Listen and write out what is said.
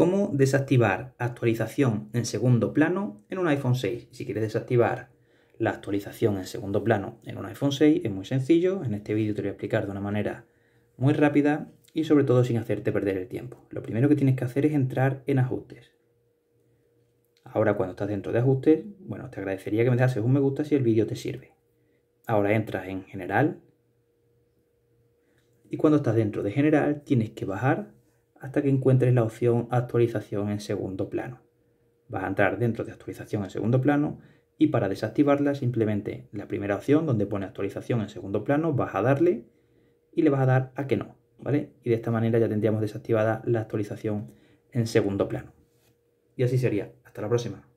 cómo desactivar actualización en segundo plano en un iPhone 6. Si quieres desactivar la actualización en segundo plano en un iPhone 6 es muy sencillo. En este vídeo te lo voy a explicar de una manera muy rápida y sobre todo sin hacerte perder el tiempo. Lo primero que tienes que hacer es entrar en ajustes. Ahora cuando estás dentro de ajustes, bueno, te agradecería que me das un me gusta si el vídeo te sirve. Ahora entras en general y cuando estás dentro de general tienes que bajar hasta que encuentres la opción actualización en segundo plano. Vas a entrar dentro de actualización en segundo plano y para desactivarla simplemente la primera opción donde pone actualización en segundo plano vas a darle y le vas a dar a que no, ¿vale? Y de esta manera ya tendríamos desactivada la actualización en segundo plano. Y así sería. Hasta la próxima.